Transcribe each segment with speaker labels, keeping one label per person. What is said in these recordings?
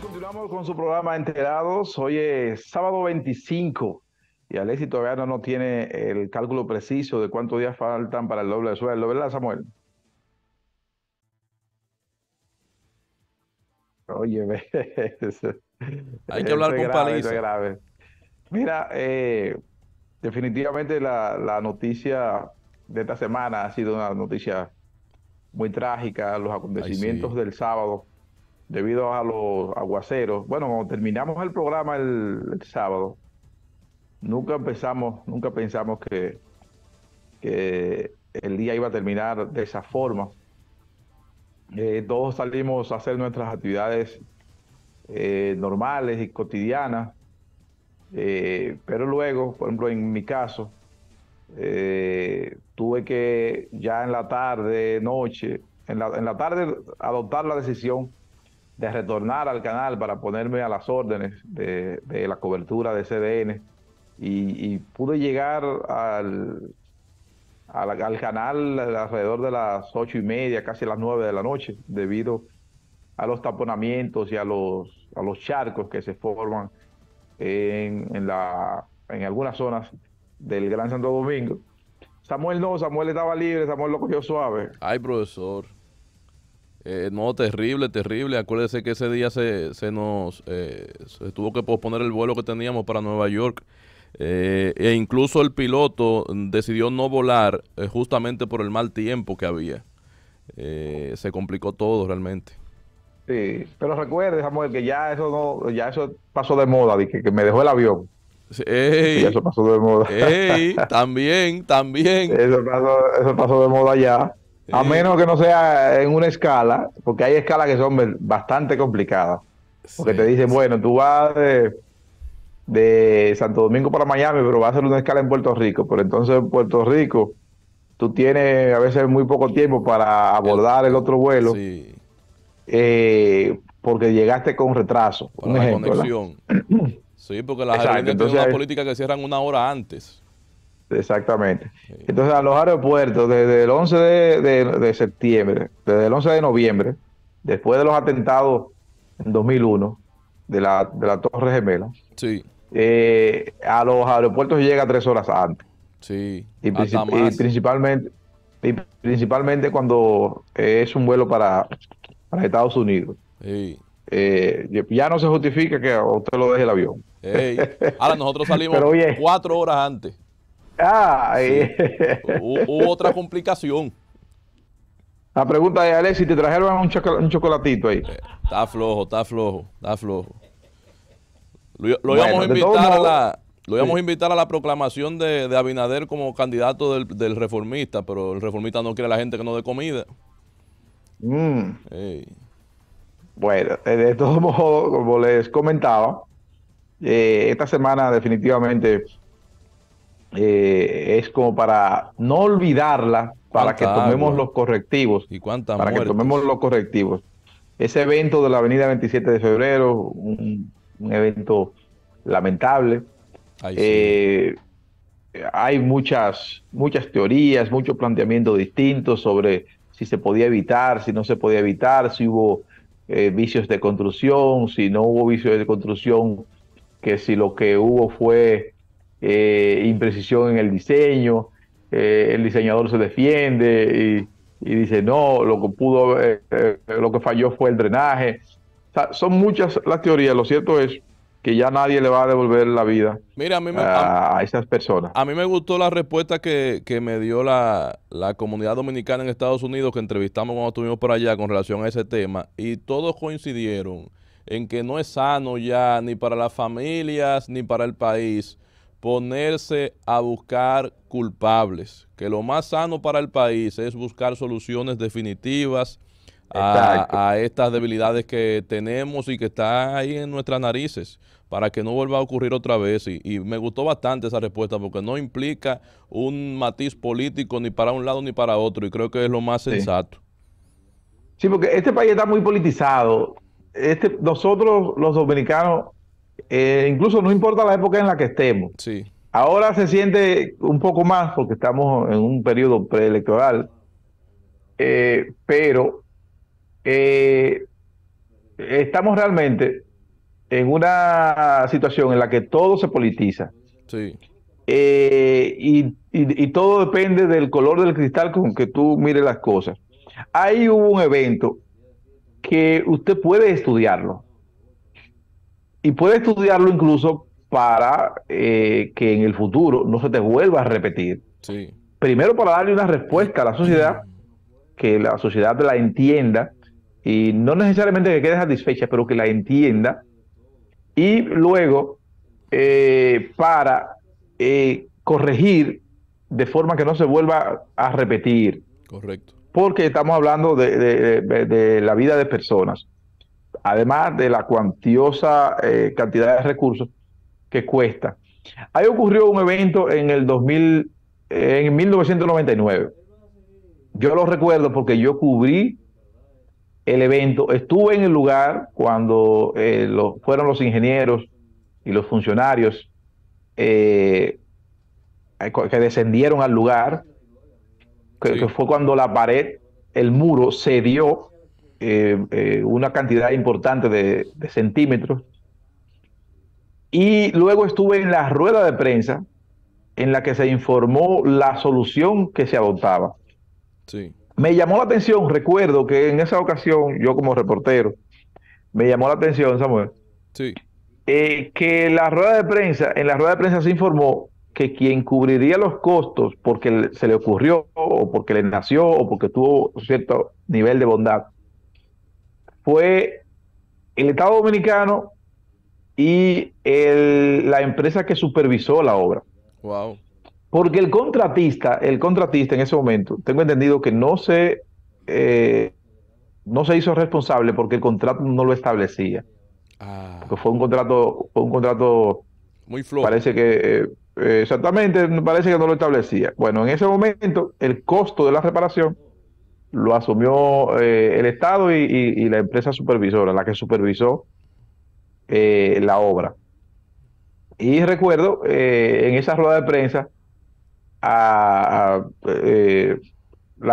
Speaker 1: Continuamos, con su programa Enterados. Hoy es sábado 25 y Alexis todavía no, no tiene el cálculo preciso de cuántos días faltan para el doble de sueldo, ¿verdad, Samuel? Oye, hay que hablar con grave, Mira, eh, definitivamente la, noticia de esta semana ha sido una noticia muy trágica. Los acontecimientos del sábado debido a los aguaceros. Bueno, cuando terminamos el programa el, sábado, nunca empezamos, nunca pensamos que, el día iba a terminar de esa forma. Eh, todos salimos a hacer nuestras actividades eh, normales y cotidianas, eh, pero luego, por ejemplo, en mi caso, tuve que ya en la tarde, noche, en la, en la tarde adoptar la decisión de retornar al canal para ponerme a las órdenes de, la cobertura de CDN y, pude llegar al, al, canal alrededor de las ocho y media, casi las nueve de la noche, debido a los taponamientos y a los, a los charcos que se forman en, en algunas zonas del Gran Santo Domingo. Samuel no, Samuel estaba libre, Samuel lo cogió suave. Ay, profesor. Eh,
Speaker 2: no, terrible, terrible. Acuérdese que ese día se, se nos eh, tuvo que posponer el vuelo que teníamos para Nueva York. Eh, e incluso el piloto decidió no volar justamente por el mal tiempo que había. se complicó todo
Speaker 1: realmente. Sí, pero recuerde, Samuel, que ya eso no, ya eso pasó de moda, que, que me dejó el avión. eso pasó de moda. también, también. eso pasó de moda ya. A eh, menos que no sea en una escala, porque hay escalas que son bastante complicadas. Porque te dicen, bueno, tú vas de, Santo Domingo para Miami, pero vas a hacer una escala en Puerto Rico. Pero entonces en Puerto Rico tú tienes a veces muy poco tiempo para abordar el otro vuelo. Eh, porque llegaste con retraso. conexión.
Speaker 2: Sí, porque las aerolíneas tienen una política que cierran una hora antes.
Speaker 1: Exactamente. Entonces, a los aeropuertos, desde el 11 de, septiembre, desde el 11 de noviembre, después de los atentados en 2001 de la, de la Torre Gemela, sí. Eh, a los aeropuertos llega tres horas antes. Sí. Y, principalmente, principalmente cuando es un vuelo para, para Estados Unidos. Eh, ya no se justifica que usted lo deje el avión. Ahora
Speaker 2: nosotros salimos
Speaker 1: cuatro horas antes. Ah, eh. hubo otra complicación. La pregunta es, si ¿te trajeron un, un chocolatito ahí?
Speaker 2: Eh, está flojo, está flojo, está flojo. Lo, íbamos a invitar a la... proclamación de, Abinader como candidato del, reformista, pero el reformista no quiere a la gente que no dé comida.
Speaker 1: Mm. Bueno, eh, de todos modos, como les comentaba, esta semana definitivamente eh, es como para no olvidarla, para que tomemos los correctivos. ¿Y cuántas Para que tomemos los correctivos. Ese evento de la avenida 27 de febrero, un, evento lamentable. Eh, hay muchas, muchas teorías, muchos planteamientos distintos sobre si se podía evitar, si no se podía evitar, si hubo eh, vicios de construcción, si no hubo vicios de construcción, que si lo que hubo fue eh, imprecisión en el diseño, eh, el diseñador se defiende y, dice, no, lo que pudo, eh, lo que falló fue el drenaje. son muchas las teorías, lo cierto es que ya nadie le va a devolver la vida a, esas personas.
Speaker 2: A mí me gustó la respuesta que, que me dio la, la, comunidad dominicana en Estados Unidos, que entrevistamos cuando estuvimos por allá con relación a ese tema, y todos coincidieron en que no es sano ya ni para las familias ni para el país ponerse a buscar culpables, que lo más sano para el país es buscar soluciones definitivas a, estas debilidades que tenemos y que están ahí en nuestras narices, para que no vuelva a ocurrir otra vez. Y, me gustó bastante esa respuesta, porque no implica un matiz político ni para un lado ni para otro, y creo que es lo más sensato.
Speaker 1: Sí, porque este país está muy politizado. Este, nosotros los dominicanos eh, incluso no importa la época en la que estemos. Sí. Ahora se siente un poco más porque estamos en un periodo preelectoral, eh, pero eh, estamos realmente en una situación en la que todo se politiza. y, y, todo depende del color del cristal con que tú mires las cosas. hay hubo un evento que usted puede estudiarlo y puede estudiarlo incluso para eh, que en el futuro no se te vuelva a repetir. Primero para darle una respuesta a la sociedad, que la sociedad la entienda y no necesariamente que quede satisfecha, pero que la entienda. Y luego eh, para eh, corregir de forma que no se vuelva a repetir. Correcto. Porque estamos hablando de, de la vida de personas además de la cuantiosa eh, cantidad de recursos que cuesta. Ahí ocurrió un evento en el 2000, en 1999. Yo lo recuerdo porque yo cubrí el evento, estuve en el lugar cuando eh, lo, fueron los ingenieros y los funcionarios eh, que descendieron al lugar, fue cuando la pared, el muro se cedió eh, eh, una cantidad importante de, centímetros. Y luego estuve en la rueda de prensa en la que se informó la solución que se adoptaba. Me llamó la atención, recuerdo que en esa ocasión, yo como reportero, me llamó la atención, Samuel, sí. Eh, que la rueda de prensa, en la rueda de prensa se informó que quien cubriría los costos porque se le ocurrió o porque le nació o porque tuvo cierto nivel de bondad, fue el Estado Dominicano y la empresa que supervisó la obra. Wow. Porque el contratista, el contratista en ese momento, tengo entendido que no se, eh, no se hizo responsable porque el contrato no lo establecía. Ah. Porque fue un contrato, un contrato muy flojo. Parece que eh, exactamente, parece que no lo establecía. Bueno, en ese momento el costo de la reparación lo asumió eh, el Estado y, la empresa supervisora, la que supervisó eh, la obra. Y recuerdo eh, en esa rueda de prensa las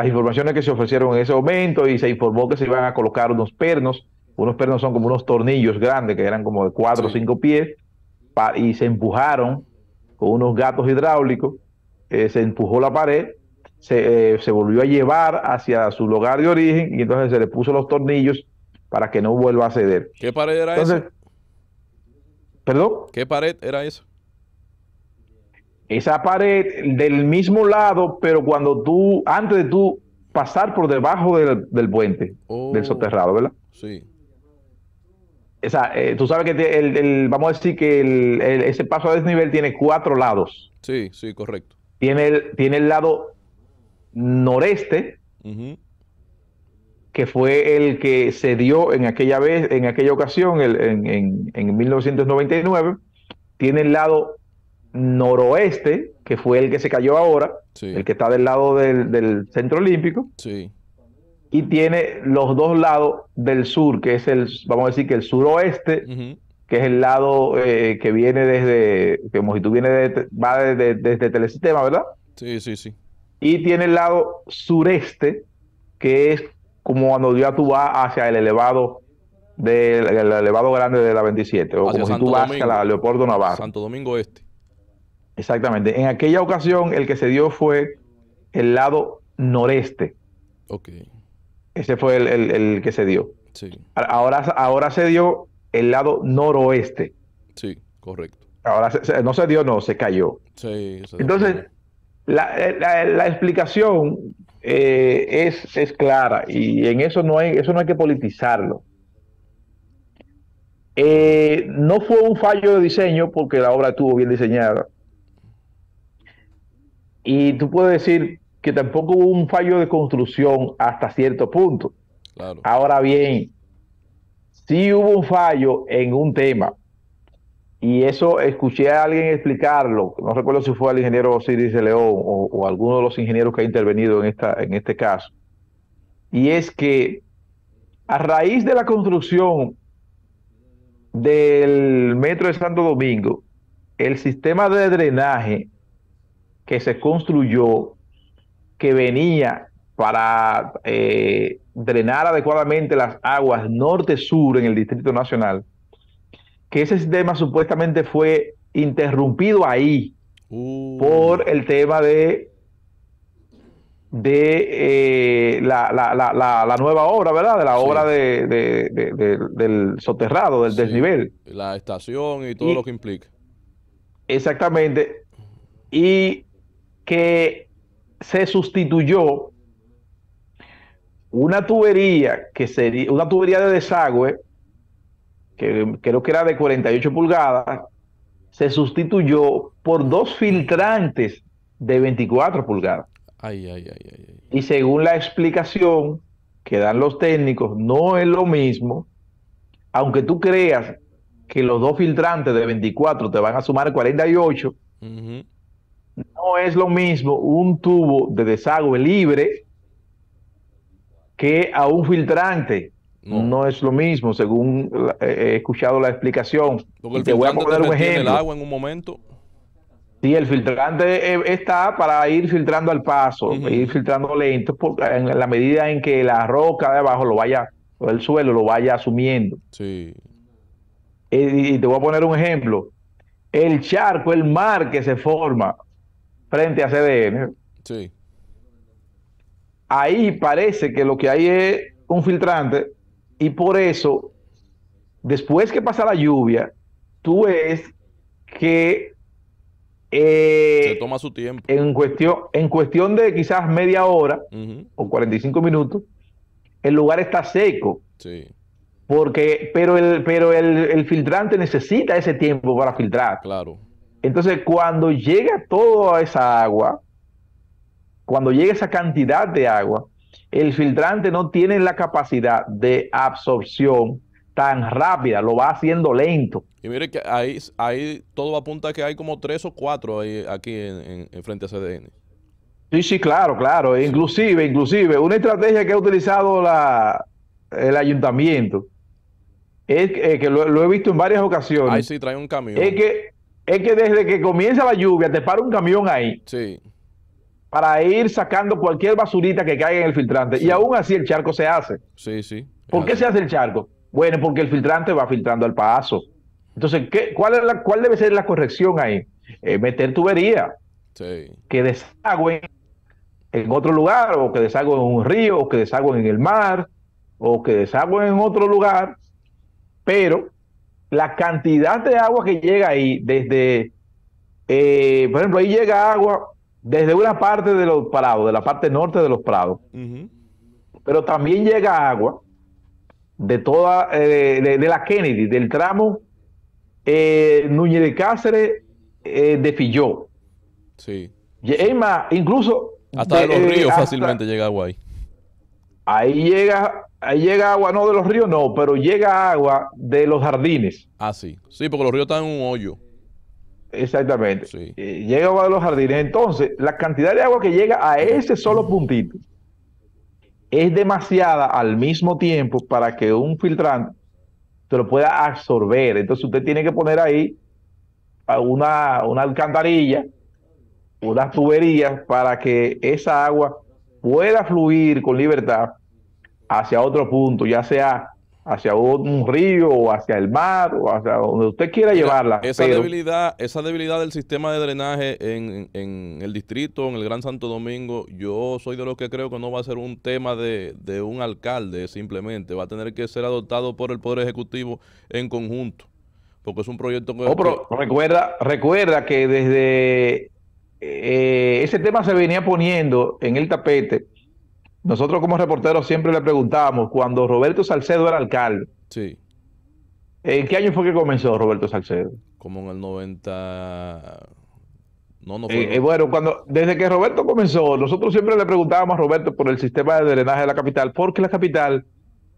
Speaker 1: informaciones que se ofrecieron en ese momento y se informó que se iban a colocar unos pernos. Unos pernos son como unos tornillos grandes que eran como de cuatro o cinco pies y se empujaron con unos gatos hidráulicos. se empujó la pared eh, se, volvió a llevar hacia su lugar de origen y entonces se le puso los tornillos para que no vuelva a ceder.
Speaker 2: ¿Qué pared era entonces, ¿Perdón? ¿Qué pared era eso?
Speaker 1: Esa pared del mismo lado, pero cuando tú, antes de tú pasar por debajo del, puente, del oh, soterrado, ¿verdad? Sí. Esa, eh, tú sabes que vamos a decir que el, ese paso a desnivel tiene cuatro lados.
Speaker 3: Sí, sí, correcto.
Speaker 1: Tiene tiene el lado noreste, que fue el que se dio en aquella vez, en aquella ocasión, en, 1999, tiene el lado noroeste, que fue el que se cayó ahora, el que está del lado del, centro olímpico, y tiene los dos lados del sur, que es el, vamos a decir que el suroeste, que es el lado eh, que viene desde, que mojito viene de, va desde, desde Telesistema, ¿verdad? Sí, sí, sí y tiene el lado sureste, que es como cuando tú vas hacia el elevado del elevado grande de la 27, o como si tú vas a la Leopoldo Navarro. Santo Domingo Este. Exactamente. En aquella ocasión el que se dio fue el lado noreste. Ok. Ese fue el, que se dio. Sí. Ahora, ahora se dio el lado noroeste. Sí, correcto. Ahora no se dio, no, se cayó.
Speaker 3: Sí, se Entonces, eh, la,
Speaker 1: explicación eh, es, es, clara y en eso no hay, eso no hay que politizarlo. Eh, no fue un fallo de diseño porque la obra estuvo bien diseñada. Y tú puedes decir que tampoco hubo un fallo de construcción hasta cierto punto. Ahora bien, sí hubo un fallo en un tema, y eso escuché a alguien explicarlo, no recuerdo si fue al ingeniero Osiris de León o, alguno de los ingenieros que ha intervenido en, esta, en este caso, y es que a raíz de la construcción del metro de Santo Domingo, el sistema de drenaje que se construyó, que venía para eh, drenar adecuadamente las aguas norte-sur en el Distrito Nacional, que ese sistema supuestamente fue interrumpido ahí uh. por el tema de de eh, la, nueva obra, ¿verdad? De la obra de, del soterrado, del desnivel.
Speaker 2: La estación y todo lo que implica.
Speaker 1: Exactamente. Y que se sustituyó una tubería que sería una tubería de desagüe que creo que era de 48 pulgadas, se sustituyó por dos filtrantes de 24 pulgadas. Ay, ay, ay, y según la explicación que dan los técnicos, no es lo mismo, aunque tú creas que los dos filtrantes de 24 te van a sumar 48,
Speaker 3: no
Speaker 1: es lo mismo un tubo de desagüe libre que a un filtrante no. es lo mismo, según eh, he escuchado la explicación. te voy a poner un ejemplo.
Speaker 2: en un momento.
Speaker 1: Sí, el filtrante eh, está para ir filtrando al paso, ir filtrando lento, porque en la medida en que la roca de abajo lo vaya, o el suelo lo vaya asumiendo. Sí. Eh, y, te voy a poner un ejemplo. El charco, el mar que se forma frente a CDN. Sí. Ahí parece que lo que hay es un filtrante y por eso, después que pasa la lluvia, tú ves que... Eh, Se toma su tiempo. En cuestión, en cuestión de quizás media hora o 45 minutos, el lugar está seco. Sí. Porque, pero el, pero el, el filtrante necesita ese tiempo para filtrar. Claro. Entonces, cuando llega toda esa agua, cuando llega esa cantidad de agua, el filtrante no tiene la capacidad de absorción tan rápida, lo va haciendo lento.
Speaker 2: Y mire que ahí, ahí todo apunta a que hay como tres o cuatro aquí en, frente a CDN.
Speaker 1: Sí, sí, claro, claro. E inclusive, inclusive, una estrategia que ha utilizado el ayuntamiento, es que eh, lo, he visto en varias ocasiones. Ahí sí
Speaker 2: trae un camión. Es que,
Speaker 1: es que desde que comienza la lluvia te para un camión ahí. Sí para ir sacando cualquier basurita que caiga en el filtrante. Y aún así el charco se hace. Sí, sí. ¿Por qué se hace el charco? Bueno, porque el filtrante va filtrando al paso. Entonces, cuál, debe ser la corrección ahí? Eh, meter tubería. Sí. Que desagüe... en otro lugar, o que desagüe en un río, o que desagüen en el mar, o que desagüen en otro lugar. Pero la cantidad de agua que llega ahí, desde, eh, por ejemplo, ahí llega agua desde una parte de los prados, de la parte norte de los prados, pero también llega agua de toda, eh, de, la Kennedy, del tramo eh, Núñez de Cáceres eh, de Filló. Sí. Y, incluso... Hasta de, los ríos fácilmente llega agua ahí. Ahí llega, ahí llega agua, no de los ríos, no, pero llega agua de los jardines. Ah, sí. Sí, porque los ríos están en un hoyo. Exactamente. Eh, llega agua los jardines. Entonces, la cantidad de agua que llega a ese solo puntito es demasiada al mismo tiempo para que un filtrante se lo pueda absorber. Entonces, usted tiene que poner ahí una, una alcantarilla, unas tuberías para que esa agua pueda fluir con libertad hacia otro punto, ya sea hacia un río o hacia el mar o hacia donde usted quiera llevarla. Esa, debilidad,
Speaker 2: esa debilidad del sistema de drenaje en, en, el distrito, en el Gran Santo Domingo, yo soy de los que creo que no va a ser un tema de, un alcalde simplemente, va a tener que ser adoptado por el Poder Ejecutivo en conjunto, porque es un proyecto que... Oh, pero recuerda,
Speaker 1: recuerda que desde eh, ese tema se venía poniendo en el tapete nosotros como reporteros siempre le preguntábamos, cuando Roberto Salcedo era alcalde, sí. ¿en qué año fue que comenzó Roberto Salcedo? Como en el 90... No, no fue... Eh, eh, bueno, cuando, desde que Roberto comenzó, nosotros siempre le preguntábamos a Roberto por el sistema de drenaje de la capital, porque la capital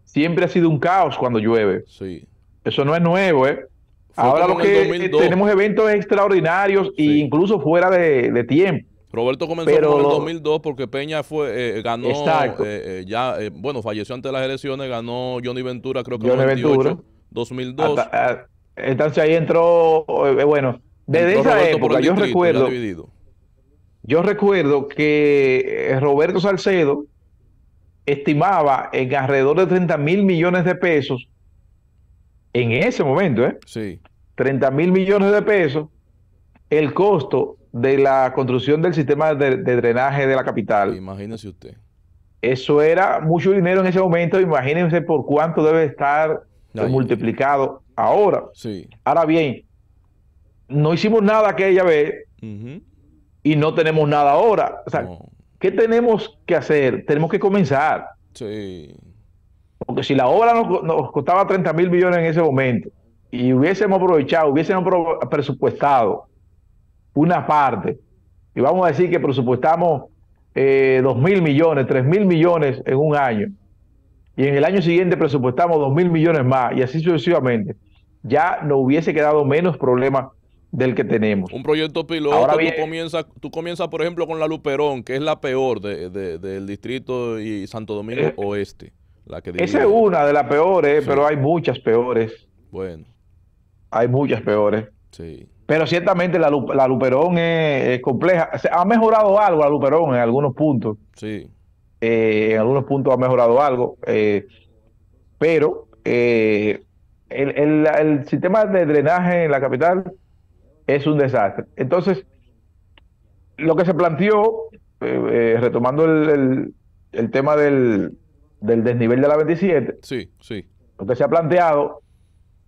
Speaker 1: siempre ha sido un caos cuando llueve. Sí. Eso no es nuevo, ¿eh? Ahora lo que eh, tenemos eventos extraordinarios e incluso fuera de tiempo.
Speaker 2: Roberto comenzó en el 2002 porque Peña fue eh, eh, ganó, eh, ya, bueno, falleció antes de las elecciones, ganó Johnny Ventura,
Speaker 1: creo que en
Speaker 2: 2002.
Speaker 1: Ah, entonces ahí entró, bueno, desde esa época yo recuerdo... Yo recuerdo que Roberto Salcedo estimaba en alrededor de 30 mil millones de pesos, en ese momento, ¿eh? Sí. 30 mil millones de pesos, el costo de la construcción del sistema de, drenaje de la capital. Imagínese usted. Eso era mucho dinero en ese momento, imagínense por cuánto debe estar multiplicado ahora. Sí. Ahora bien, no hicimos nada aquella vez y no tenemos nada ahora. O sea, ¿qué tenemos que hacer? Tenemos que comenzar. Sí. Porque si la obra nos costaba 30 mil millones en ese momento y hubiésemos aprovechado, hubiésemos presupuestado una parte, y vamos a decir que presupuestamos 2 eh, mil millones, 3 mil millones en un año, y en el año siguiente presupuestamos 2 mil millones más, y así sucesivamente, ya no hubiese quedado menos problema del que tenemos. Un
Speaker 2: proyecto piloto, Ahora tú, comienzas, por ejemplo, con la Luperón, que es la peor del distrito y Santo Domingo eh, Oeste. La que esa es una de las peores, pero hay
Speaker 1: muchas peores. Bueno. Hay muchas peores. Sí. Pero ciertamente la, la Luperón es, compleja. ha mejorado algo la Luperón en algunos puntos. Sí. Eh, en algunos puntos ha mejorado algo. Eh, pero eh, el, sistema de drenaje en la capital es un desastre. Entonces, lo que se planteó, retomando el, tema del, desnivel de la 27, sí, sí. lo que se ha planteado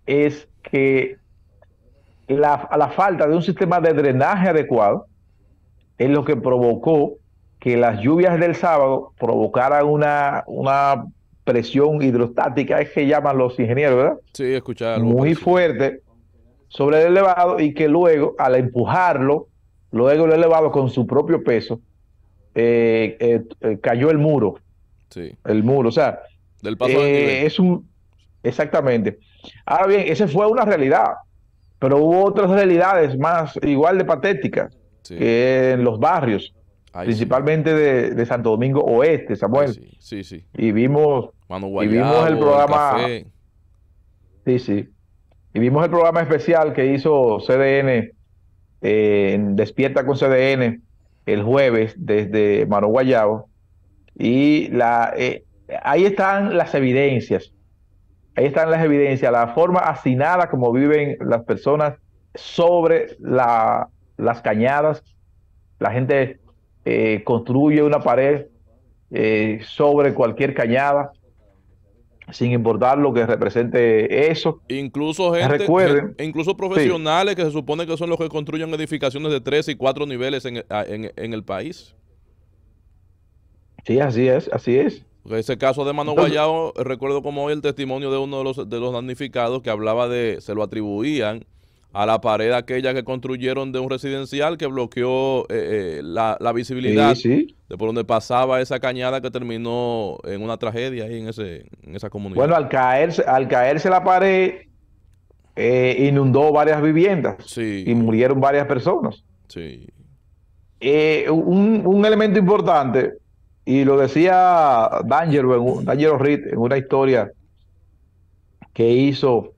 Speaker 1: es que la, la falta de un sistema de drenaje adecuado es lo que provocó que las lluvias del sábado provocaran una, presión hidrostática, es que llaman los ingenieros, ¿verdad?
Speaker 3: Sí, escuchar Muy
Speaker 1: fuerte sobre el elevado y que luego, al empujarlo, luego el elevado con su propio peso, eh, eh, eh, cayó el muro. Sí. El muro, o sea, del paso es un... Exactamente. Ahora bien, esa fue una realidad. Pero hubo otras realidades más igual de patéticas que en los barrios, principalmente de, Santo Domingo Oeste, Samuel. sí. sí, Y vimos, y vimos el programa. sí, vimos el programa especial que hizo CDN, eh, en Despierta con CDN, el jueves desde Maro Guayabo. Y la, eh, ahí están las evidencias Ahí están las evidencias, la forma asinada como viven las personas sobre las cañadas. La gente eh, construye una pared eh, sobre cualquier cañada, sin importar lo que represente eso. Incluso gente, incluso profesionales
Speaker 2: que se supone que son los que construyen edificaciones de tres y cuatro niveles en el país.
Speaker 1: Sí, así es, así es.
Speaker 2: Ese caso de Mano Guayao, recuerdo como hoy el testimonio de uno de los, de los damnificados que hablaba de, se lo atribuían a la pared aquella que construyeron de un residencial que bloqueó eh, eh, la, visibilidad de por donde pasaba esa cañada que terminó en una tragedia ahí en,
Speaker 1: esa comunidad. Bueno, al caerse, al caerse la pared eh, inundó varias viviendas y murieron varias personas. Sí. Un, un, elemento importante y lo decía danger en, Reed en una historia que hizo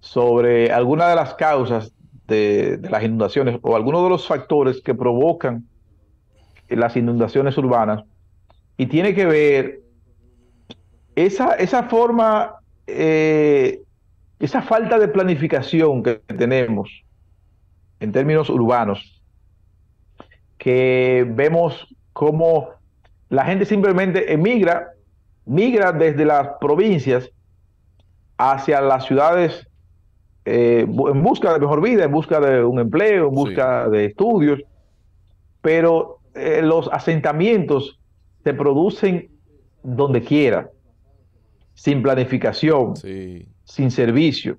Speaker 1: sobre alguna de las causas de, las inundaciones o algunos de los factores que provocan las inundaciones urbanas. Y tiene que ver esa, esa forma, eh, esa falta de planificación que tenemos en términos urbanos, que vemos cómo la gente simplemente emigra, migra desde las provincias hacia las ciudades eh, en busca de mejor vida, en busca de un empleo, en busca de estudios, pero eh, los asentamientos se producen donde quiera, sin planificación, sin servicio.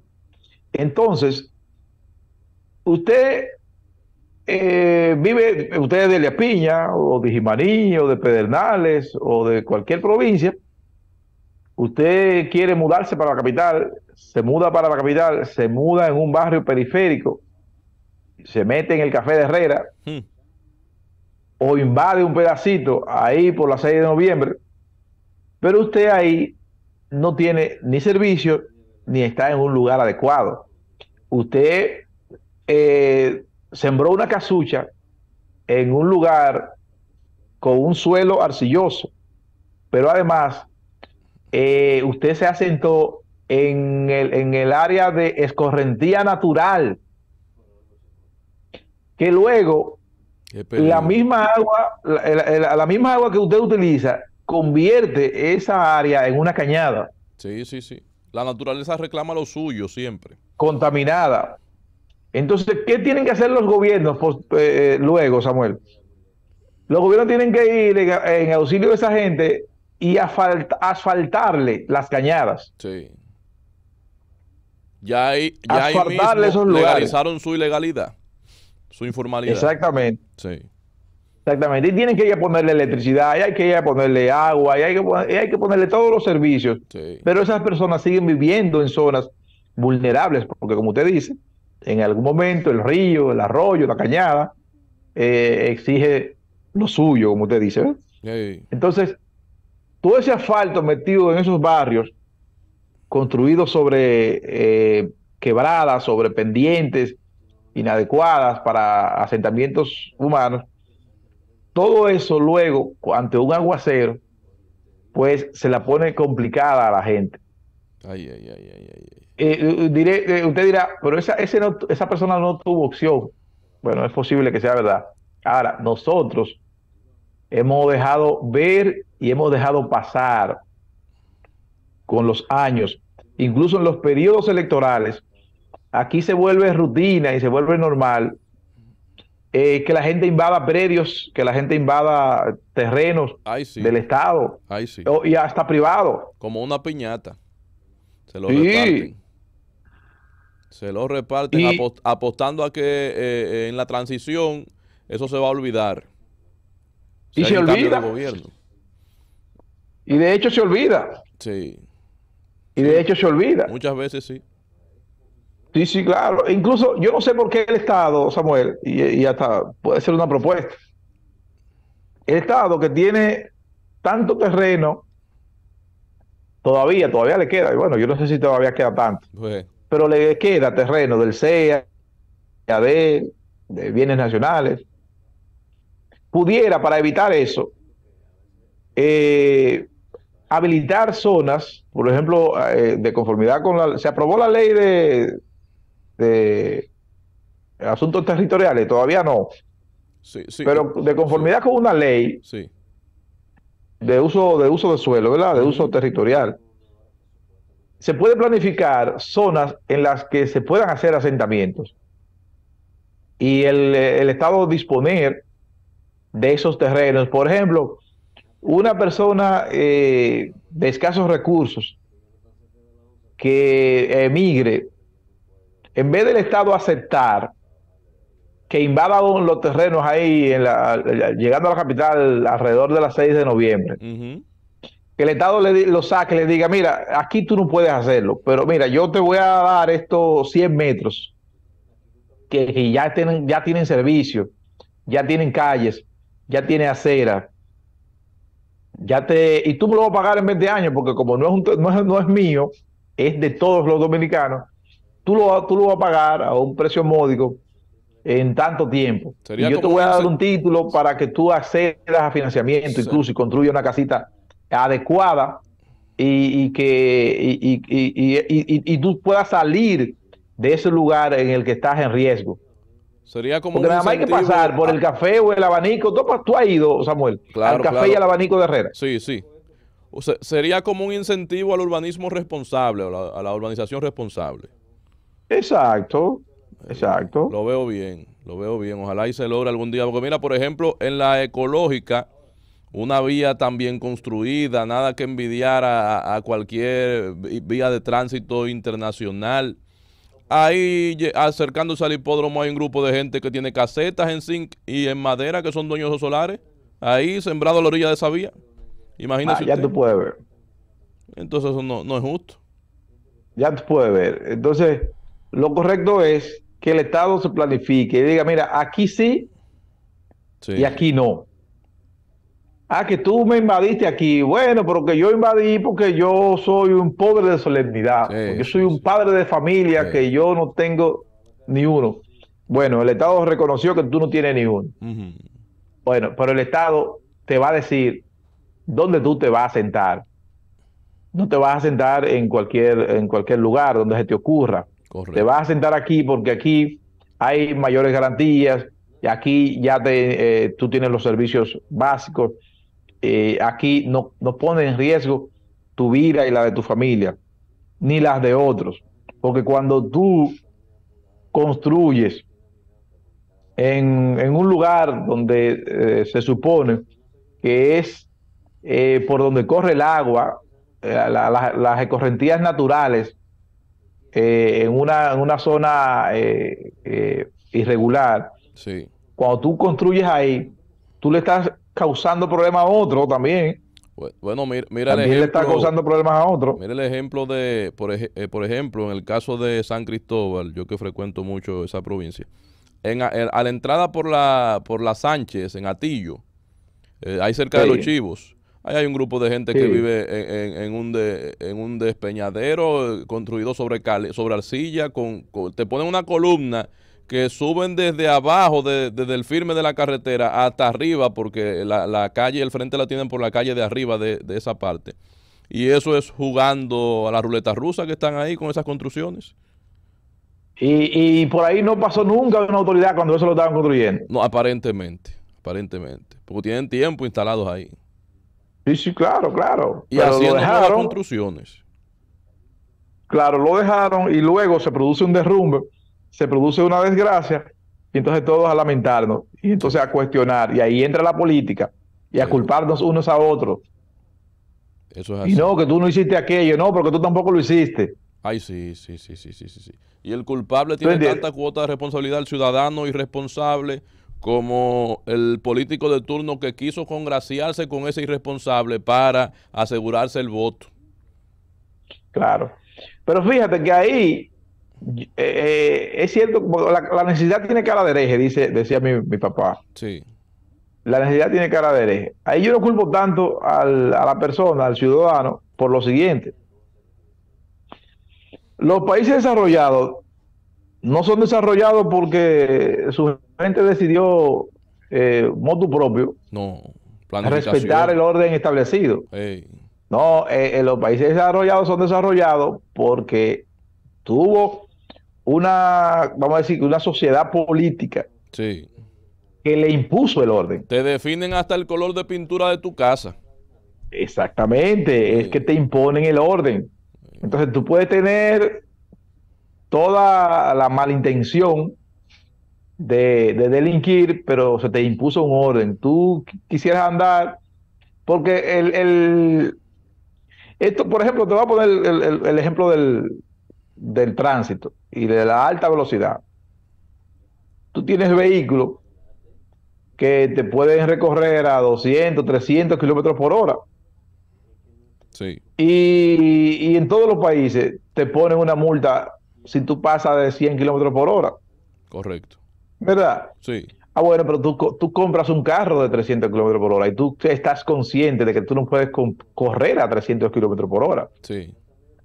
Speaker 1: Entonces, usted eh, vive usted de La Piña o de Jimaní o de Pedernales o de cualquier provincia, usted quiere mudarse para la capital, se muda para la capital, se muda en un barrio periférico, se mete en el café de Herrera hmm. o invade un pedacito ahí por la 6 de noviembre, pero usted ahí no tiene ni servicio ni está en un lugar adecuado. Usted eh, sembró una casucha en un lugar con un suelo arcilloso, pero además eh, usted se asentó en el, área de escorrentía natural, que luego la misma agua, la, misma agua que usted utiliza convierte esa área en una cañada.
Speaker 3: Sí, sí, sí. La
Speaker 1: naturaleza reclama lo suyo siempre. Contaminada. Entonces, ¿qué tienen que hacer los gobiernos eh, luego, Samuel? Los gobiernos tienen que ir en auxilio de esa gente y asfaltarle las cañadas. Sí.
Speaker 2: Ya ahí, ya ahí legalizaron su ilegalidad,
Speaker 1: su informalidad. Exactamente. Sí. Exactamente. Y tienen que ir a ponerle electricidad, hay que ir a ponerle agua, y hay que, ponerle todos los servicios. Pero esas personas siguen viviendo en zonas vulnerables, porque como usted dice, en algún momento el río, el arroyo, la cañada, eh, exige lo suyo, como usted dice. ¿eh? Entonces, todo ese asfalto metido en esos barrios, construidos sobre eh, quebradas, sobre pendientes inadecuadas para asentamientos humanos, todo eso luego, ante un aguacero, pues se la pone complicada a la gente. ay, ay, ay, ay. Eh, eh, eh, usted dirá, pero esa, esa persona no tuvo opción. Bueno, es posible que sea verdad. Ahora, nosotros hemos dejado ver y hemos dejado pasar con los años, incluso en los periodos electorales, aquí se vuelve rutina y se vuelve normal que la gente invada predios, que la gente invada terrenos del Estado y hasta privado. Como una piñata. Se
Speaker 2: lo sí. reparten. Se lo reparten apostando a que eh, eh, en la transición eso se va a olvidar. y se olvida. gobierno.
Speaker 1: Y de hecho se olvida. Sí. Y de hecho se olvida.
Speaker 2: Muchas veces sí.
Speaker 1: Sí, sí, claro. Incluso yo no sé por qué el Estado, Samuel, y, hasta puede ser una propuesta. El Estado que tiene tanto terreno, todavía, todavía le queda. Y bueno, yo no sé si todavía queda tanto. Pues pero le queda terreno del CEA, de bienes nacionales. Pudiera, para evitar eso, eh, habilitar zonas, por ejemplo, eh, de conformidad con la... Se aprobó la ley de, asuntos territoriales, todavía no. pero eh, de conformidad con una ley de uso de uso de suelo, ¿verdad? De uso territorial se puede planificar zonas en las que se puedan hacer asentamientos y el, eh, Estado disponer de esos terrenos. Por ejemplo, una persona eh, de escasos recursos que emigre, en vez del Estado aceptar que invada los terrenos ahí, en la, llegando a la capital alrededor de las 6 de noviembre, que el Estado le, lo saque, le diga, mira, aquí tú no puedes hacerlo, pero mira, yo te voy a dar estos 100 metros que, ya, tienen, ya tienen servicio, ya tienen calles, ya tiene acera, ya te, y tú me lo vas a pagar en 20 años, porque como no es, no es, mío, es de todos los dominicanos, tú lo, tú lo vas a pagar a un precio módico en tanto tiempo. y yo te voy a dar un título para que tú accedas a financiamiento, incluso y construyes una casita adecuada y, que y, tú puedas salir de ese lugar en el que estás en riesgo.
Speaker 2: Sería como Porque nada más hay que pasar por
Speaker 1: el café o el abanico. Tú, pues, has ido, Samuel, al café y al abanico de Herrera.
Speaker 2: Sí, sí. sería como un incentivo al urbanismo responsable, a la, urbanización responsable.
Speaker 1: Exacto, eh, exacto. lo veo bien,
Speaker 2: lo veo bien. Ojalá y se logre algún día. Porque mira, por ejemplo, en la ecológica una vía también construida, nada que envidiar a, cualquier vía de tránsito internacional. Ahí acercándose al hipódromo hay un grupo de gente que tiene casetas en zinc y en madera que son dueños de solares. Ahí sembrado a la orilla de esa vía. Imagínese. Ah, ya tú puedes ver. Entonces eso no, es justo.
Speaker 1: Ya tú puedes ver. Entonces, lo correcto es que el Estado se planifique y diga, mira, aquí sí. y aquí no. Ah, que tú me invadiste aquí. Bueno, pero que yo invadí porque yo soy un pobre de solemnidad. yo soy un padre de familia que yo no tengo ni uno. Bueno, el Estado reconoció que tú no tienes ni uno. Bueno, pero el Estado te va a decir dónde tú te vas a sentar. No te vas a sentar en cualquier, en cualquier lugar donde se te ocurra. Te vas a sentar aquí porque aquí hay mayores garantías, y aquí ya te, eh, tú tienes los servicios básicos eh, aquí no, no pone en riesgo tu vida y la de tu familia, ni las de otros. Porque cuando tú construyes en, un lugar donde eh, se supone que es eh, por donde corre el agua, las recorrentías naturales, en, una, en una zona irregular, cuando tú construyes ahí, tú le estás causando problemas a otro también.
Speaker 2: Bueno, mira, el ejemplo. le está causando
Speaker 1: problemas a otro.
Speaker 2: Mira el ejemplo de, eh, por, ejemplo, en el caso de San Cristóbal, yo que frecuento mucho esa provincia. En, a, la entrada por la, por la Sánchez, en Atillo, eh, ahí cerca de los Chivos, ahí hay un grupo de gente que vive en, un de, en un despeñadero eh, construido sobre, sobre arcilla, con, te ponen una columna que suben desde abajo, desde el firme de la carretera hasta arriba, porque la, calle, el frente la tienen por la calle de arriba de, esa parte. Y eso es jugando a las ruletas rusas que están ahí con esas construcciones.
Speaker 1: Y, por ahí no pasó nunca una autoridad cuando
Speaker 2: eso lo estaban construyendo. No, aparentemente, aparentemente. Porque tienen tiempo instalados ahí.
Speaker 1: Sí, sí, claro, claro. Y así dejaron,
Speaker 2: construcciones.
Speaker 1: Claro, lo dejaron y luego se produce un derrumbe se produce una desgracia y entonces todos a lamentarnos y entonces a cuestionar y ahí entra la política y a culparnos unos a otros. Eso es así. Y no, que tú no hiciste aquello, no, porque tú tampoco lo hiciste.
Speaker 2: Ay, sí, sí, sí, sí, sí, sí. Y el culpable tiene tanta cuota de responsabilidad, el ciudadano irresponsable, como el político de turno que quiso congraciarse con ese irresponsable para asegurarse el voto.
Speaker 1: Claro. Pero fíjate que ahí eh, eh, es cierto, la, necesidad tiene cara de hereje, dice, decía mi, papá. Sí. La necesidad tiene cara de hereje. Ahí yo no culpo tanto al, a la persona, al ciudadano, por lo siguiente. Los países desarrollados no son desarrollados porque su gente decidió eh, propio. No,
Speaker 3: respetar el
Speaker 1: orden establecido. No, eh, los países desarrollados son desarrollados porque tuvo una, vamos a decir, una sociedad política que le impuso el orden.
Speaker 2: Te definen hasta el color de pintura de tu casa.
Speaker 1: Exactamente, es que te imponen el orden. Entonces tú puedes tener toda la malintención de, delinquir, pero se te impuso un orden. Tú quisieras andar porque el, esto, por ejemplo, te voy a poner el ejemplo del, del tránsito y de la alta velocidad, tú tienes vehículos que te pueden recorrer a 200, 300 kilómetros por hora. Sí. Y, en todos los países te ponen una multa si tú pasas de 100 kilómetros por hora. Correcto. ¿Verdad? Sí. Ah, bueno, pero tú, tú compras un carro de 300 kilómetros por hora y tú estás consciente de que tú no puedes correr a 300 kilómetros por hora. Sí.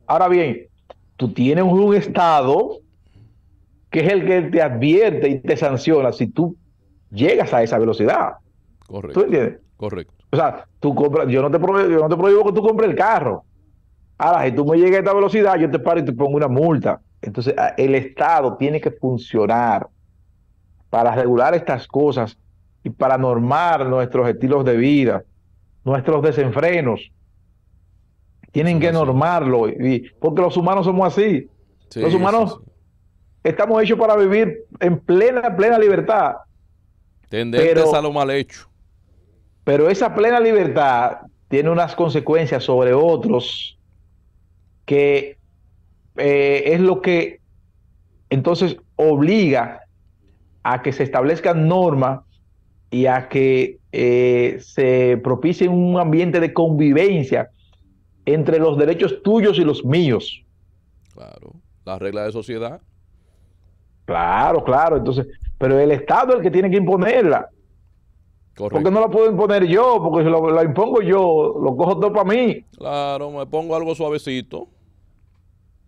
Speaker 1: Ahora bien, tú tienes un Estado que es el que te advierte y te sanciona si tú llegas a esa velocidad. Correcto. ¿Tú entiendes? Correcto. O sea, tú compras, yo no te prohíbo, yo no te prohíbo que tú compres el carro. Ahora, si tú me llegas a esta velocidad, yo te paro y te pongo una multa. Entonces, ah, el Estado tiene que funcionar para regular estas cosas y para normar nuestros estilos de vida, nuestros desenfrenos. Tienen que normarlo, y, porque los humanos somos así. los humanos estamos hechos para vivir en plena, plena libertad.
Speaker 2: Tendentes a lo mal hecho.
Speaker 1: Pero esa plena libertad tiene unas consecuencias sobre otros que eh, es lo que entonces obliga a que se establezcan normas y a que eh, se propicie un ambiente de convivencia entre los derechos tuyos y los míos.
Speaker 2: Claro, la regla de sociedad.
Speaker 1: Claro, claro, entonces, pero el Estado es el que tiene que imponerla. Correcto. Porque no la puedo imponer yo, porque si la, la impongo yo, lo cojo todo para mí.
Speaker 2: Claro, me pongo algo suavecito.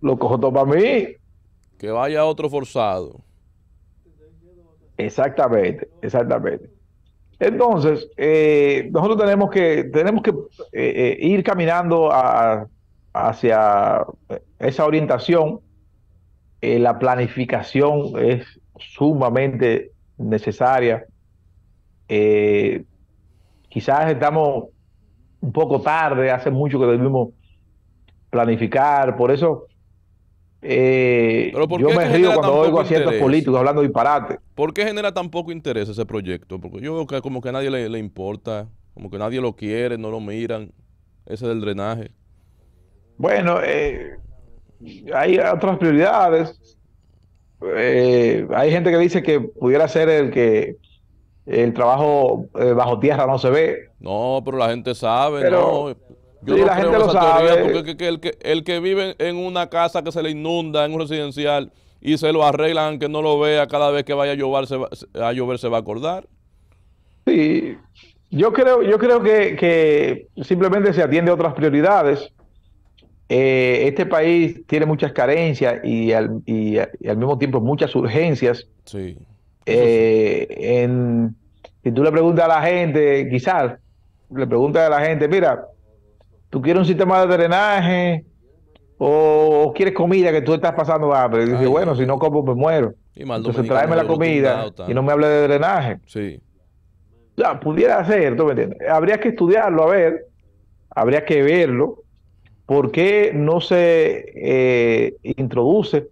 Speaker 1: Lo cojo todo para mí.
Speaker 2: Que vaya otro forzado.
Speaker 1: Exactamente, exactamente. Entonces, eh, nosotros tenemos que, tenemos que eh, eh, ir caminando hacia esa orientación. la planificación es sumamente necesaria. quizás estamos un poco tarde, hace mucho que debimos planificar, por eso eh, yo me río cuando oigo a ciertos políticos hablando disparate.
Speaker 2: ¿Por qué genera tan poco interés ese proyecto? Porque yo veo que como que a nadie le, importa, como que nadie lo quiere, no lo
Speaker 1: miran, ese del drenaje. Bueno, eh, hay otras prioridades. Eh, hay gente que dice que pudiera ser el que el trabajo eh, bajo tierra no se ve.
Speaker 2: No, pero la gente sabe, ¿no? Yo la gente lo sabe. porque el, que, vive en una casa que se le inunda, en un residencial, y se lo arreglan que no lo vea cada vez que vaya a llover, se va a, llover, se va a acordar.
Speaker 1: Sí, yo creo, yo creo que, simplemente se atiende a otras prioridades. Eh, este país tiene muchas carencias y al, mismo tiempo muchas urgencias. Sí. Eh, si tú le preguntas a la gente, quizás le preguntas a la gente, mira, tú quieres un sistema de drenaje o, quieres comida que tú estás pasando hambre. dices, bueno, si no como me muero. Y Entonces tráeme la comida y no me hable de drenaje. Sí. Ya, pudiera ser, ¿tú me entiendes? Habría que estudiarlo, a ver, habría que verlo. ¿Por qué no se eh, introduce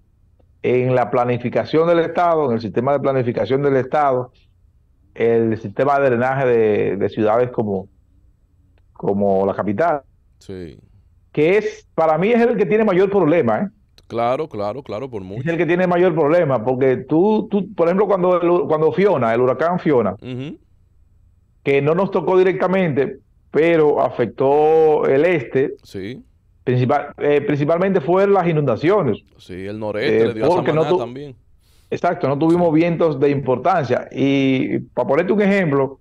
Speaker 1: en la planificación del Estado, en el sistema de planificación del Estado, el sistema de drenaje de, de ciudades como, como la capital? Que es, para mí es el que tiene mayor problema, ¿eh?
Speaker 2: Claro, claro, claro, por mucho.
Speaker 1: Es el que tiene mayor problema, porque tú, por ejemplo, cuando, cuando Fiona, el huracán Fiona, que no nos tocó directamente, pero afectó el este. Sí. Principal, eh, principalmente fueron las inundaciones. el noreste eh, dio porque también. Exacto, no tuvimos vientos de importancia. Y para ponerte un ejemplo,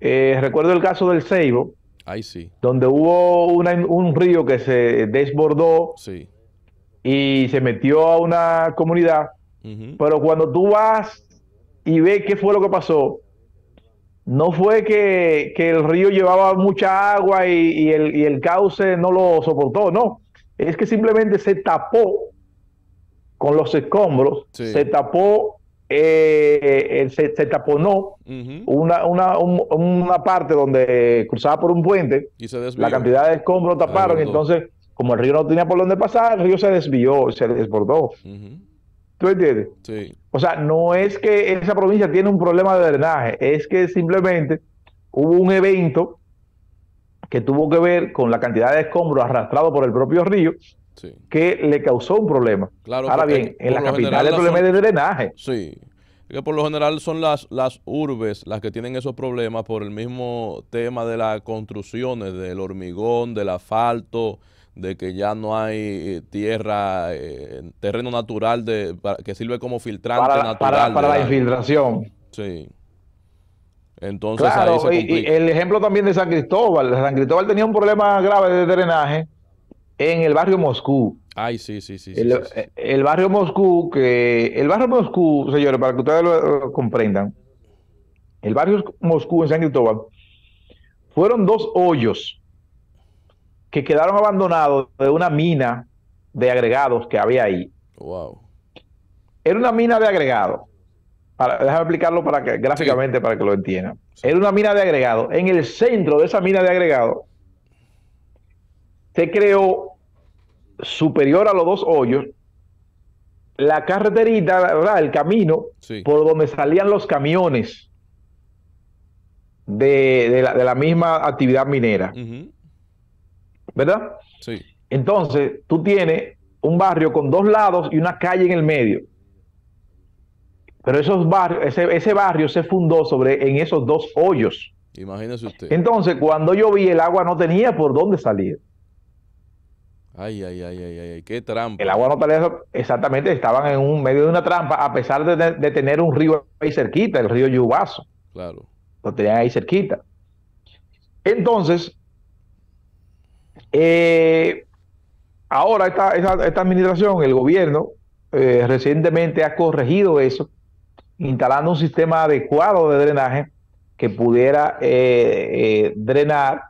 Speaker 1: recuerdo el caso del Ceibo, sí. Donde hubo un río que se desbordó y se metió a una comunidad. Pero cuando tú vas y ves qué fue lo que pasó, no fue que, el río llevaba mucha agua y, el, cauce no lo soportó, no. Es que simplemente se tapó con los escombros, se tapó eh, se, se, taponó una, parte donde cruzaba por un puente, la cantidad de escombros taparon, entonces como el río no tenía por dónde pasar, el río se desvió, se desbordó. ¿Tú entiendes? O sea, no es que esa provincia tiene un problema de drenaje, es que simplemente hubo un evento que tuvo que ver con la cantidad de escombros arrastrado por el propio río que le causó un problema. Claro, Ahora bien, en, la capital el problema es de drenaje. Sí,
Speaker 2: que por lo general son las, las urbes las que tienen esos problemas por el mismo tema de las construcciones, del hormigón, del asfalto, de que ya no hay eh, tierra, eh, terreno natural de, que sirve como filtrante natural. Para, la infiltración.
Speaker 3: Sí. Entonces, ahí se y,
Speaker 1: el ejemplo también de San Cristóbal. San Cristóbal tenía un problema grave de drenaje en el barrio Moscú.
Speaker 3: Ay, sí, sí, sí. Eh,
Speaker 1: el, barrio Moscú, que el barrio Moscú, señores, para que ustedes lo, comprendan, el barrio Moscú en San Cristóbal fueron dos hoyos que quedaron abandonados de una mina de agregados que había ahí. Wow. Era una mina de agregados. déjame explicarlo para que, gráficamente para que lo entiendan. Era una mina de agregados. En el centro de esa mina de agregados se creó superior a los dos hoyos la carreterita, ¿verdad? el camino por donde salían los camiones de, la, misma actividad minera. ¿Verdad? Sí. Entonces, tú tienes un barrio con dos lados y una calle en el medio. Pero esos ese, barrio se fundó sobre en esos dos hoyos.
Speaker 3: Imagínese usted.
Speaker 1: Entonces, cuando yo vi el agua no tenía por dónde salir. Ay, ay, ay, ay, qué trampa. El agua no exactamente, estaban en un medio de una trampa, a pesar de, tener un río ahí cerquita, el río Yubazo. Claro. Lo tenían ahí cerquita. Entonces, eh, ahora esta, esta, administración, el gobierno, eh, recientemente ha corregido eso, instalando un sistema adecuado de drenaje que pudiera eh, drenar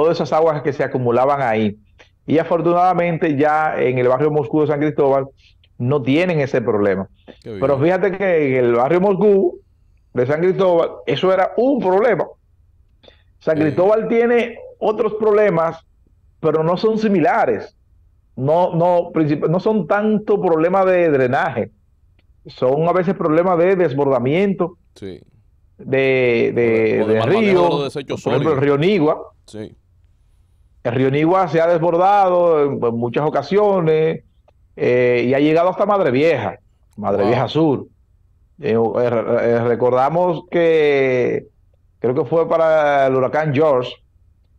Speaker 1: todas esas aguas que se acumulaban ahí. Y afortunadamente ya en el barrio Moscú de San Cristóbal no tienen ese problema. Pero fíjate que en el barrio Moscú de San Cristóbal eso era un problema. San Cristóbal tiene otros problemas, pero no son similares. No, no, no son tanto problemas de drenaje. Son a veces problemas de desbordamiento sí. de, de, río. por ejemplo, el río Nigua. Sí. El río Nigua se ha desbordado en, muchas ocasiones eh, y ha llegado hasta Madre Vieja, Madre Vieja Sur. Eh, eh, recordamos que creo que fue para el huracán George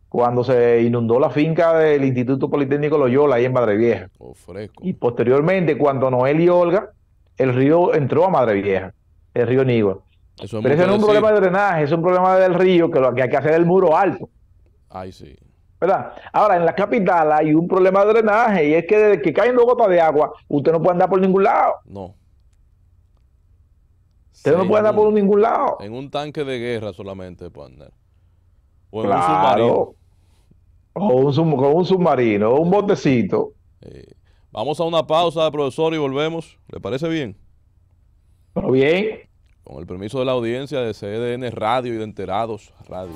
Speaker 1: cuando se inundó la finca del Instituto Politécnico Loyola ahí en Madre Vieja. Oh, y posteriormente, cuando Noel y Olga, el río entró a Madre Vieja, el río Nigua.
Speaker 3: Pero ese no es un problema
Speaker 1: de drenaje, es un problema del río que, lo, que hay que hacer el muro alto. Ay, sí. ¿verdad? Ahora, en la capital hay un problema de drenaje y es que desde que caen dos gotas de agua, usted no puede andar por ningún lado.
Speaker 3: No.
Speaker 2: Usted no puede andar por
Speaker 1: ningún lado.
Speaker 2: En un tanque de guerra solamente puede andar.
Speaker 1: O en un submarino. O un, con un submarino, o un botecito.
Speaker 2: vamos a una pausa, profesor, y volvemos. ¿Le parece bien? Pero bien. Con el permiso de la audiencia de CDN Radio y de Enterados Radio.